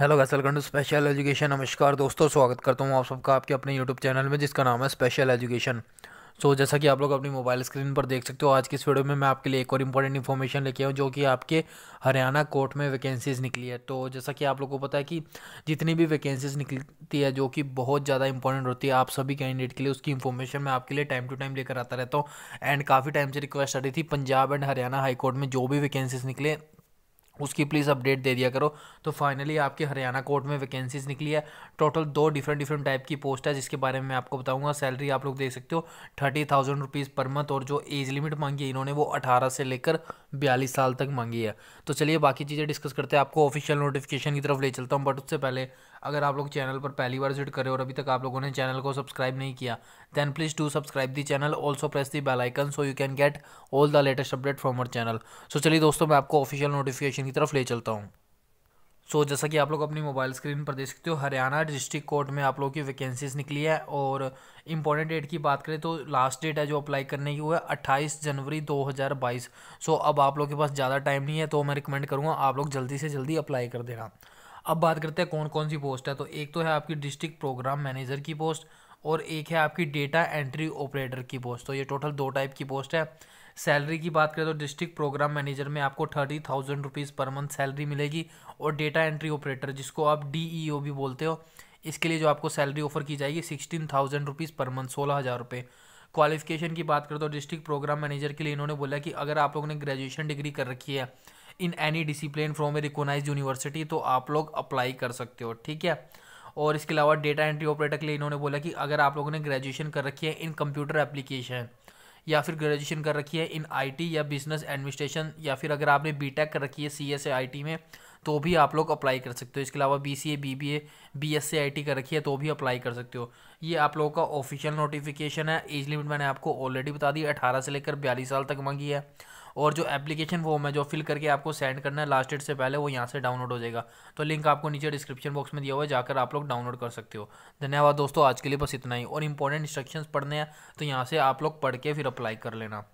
hello गैसलगंड special education नमस्कार दोस्तों स्वागत करता हूँ आप सबका आपके अपने यूट्यूब चैनल में जिसका नाम है स्पेशल एजुकेशन सो so, जैसा कि आप लोग अपनी मोबाइल स्क्रीन पर देख सकते हो आज की इस वीडियो में मैं आपके लिए एक और इम्पॉर्टेंट इन्फॉर्मेशन लेके आऊँ जो कि आपके हरियाणा कोर्ट में वैकेंसीज़ निकली है तो जैसा कि आप लोगों को पता है कि जितनी भी वैकेंसीज़ निकलती है जो कि बहुत ज़्यादा इंपॉर्टेंट होती है आप सभी कैंडिडेट के लिए उसकी इन्फॉर्मेशन मैं आपके लिए टाइम टू टाइम लेकर आता रहता हूँ एंड काफ़ी टाइम से रिक्वेस्ट आ रही थी पंजाब एंड हरियाणा हाईकोर्ट में जो भी वैकेंसीज निकले उसकी प्लीज़ अपडेट दे दिया करो तो फाइनली आपके हरियाणा कोर्ट में वैकेंसीज निकली है टोटल दो डिफरेंट डिफरेंट टाइप की पोस्ट है जिसके बारे में मैं आपको बताऊंगा सैलरी आप लोग देख सकते हो thirty thousand rupees per month और जो एज लिमिट मांगी है इन्होंने वो अठारह से लेकर बयालीस साल तक मांगी है तो चलिए बाकी चीज़ें डिस्कस करते हैं आपको ऑफिशियल नोटिफिकेशन की तरफ ले चलता हूँ बट उससे पहले अगर आप लोग चैनल पर पहली बार विजिट करें और अभी तक आप लोगों ने चैनल को सब्सक्राइब नहीं किया then please to subscribe the channel also press the bell icon so you can get all the latest update from our channel so चलिए दोस्तों मैं आपको ऑफिशियल नोटिफिकेशन की तरफ ले चलता हूँ सो so, जैसा कि आप लोग अपनी मोबाइल स्क्रीन पर देख सकते हो हरियाणा डिस्ट्रिक्ट कोर्ट में आप लोग की वैकेंसीज निकली है और इम्पोर्टेंट डेट की बात करें तो लास्ट डेट है जो अप्लाई करने की वो है 28 जनवरी 2022 सो so, अब आप लोग के पास ज़्यादा टाइम नहीं है तो मैं रिकमेंड करूँगा आप लोग जल्दी से जल्दी अप्लाई कर देना अब बात करते हैं कौन कौन सी पोस्ट है तो एक तो है आपकी डिस्ट्रिक्ट प्रोग्राम मैनेजर की पोस्ट और एक है आपकी डेटा एंट्री ऑपरेटर की पोस्ट तो ये टोटल दो टाइप की पोस्ट है सैलरी की बात करें तो डिस्ट्रिक्ट प्रोग्राम मैनेजर में आपको thirty thousand rupees per month salary मिलेगी और डेटा एंट्री ऑपरेटर जिसको आप डी e भी बोलते हो इसके लिए जो आपको सैलरी ऑफर की जाएगी sixteen thousand rupees per month सोलह हज़ार रुपये क्वालिफिकेशन की बात करें तो डिस्ट्रिक्ट प्रोग्राम मैनेजर के लिए इन्होंने बोला कि अगर आप लोगों ने ग्रेजुएशन डिग्री कर रखी है in any discipline from a recognise university तो आप लोग अप्लाई कर सकते हो ठीक है और इसके अलावा डेटा एंट्री ऑपरेटर के लिए इन्होंने बोला कि अगर आप लोगों ने ग्रेजुएशन कर रखी है इन कंप्यूटर एप्लीकेशन या फिर ग्रेजुएशन कर रखी है इन आईटी या बिजनेस एडमिनिस्ट्रेशन या फिर अगर आपने बीटेक कर रखी है सी एस आई में तो भी आप लोग अप्लाई कर सकते हो इसके अलावा B C A B B A B S C I T कर रखी है तो भी अप्लाई कर सकते हो ये आप लोगों का ऑफिशियल नोटिफिकेशन है एज लिमिट मैंने आपको ऑलरेडी बता दी अठारह से लेकर बयालीस साल तक मांगी है और जो एप्लीकेशन फॉर्म है जो फिल करके आपको सेंड करना है लास्ट डेट से पहले वो यहाँ से डाउनलोड हो जाएगा तो लिंक आपको नीचे डिस्क्रिप्शन बॉक्स में दिया हुआ है जाकर आप लोग डाउनलोड कर सकते हो धन्यवाद दोस्तों आज के लिए बस इतना ही और इंपॉर्टेंट इंस्ट्रक्शंस पढ़ने हैं तो यहाँ से आप लोग पढ़ के फिर अप्लाई कर लेना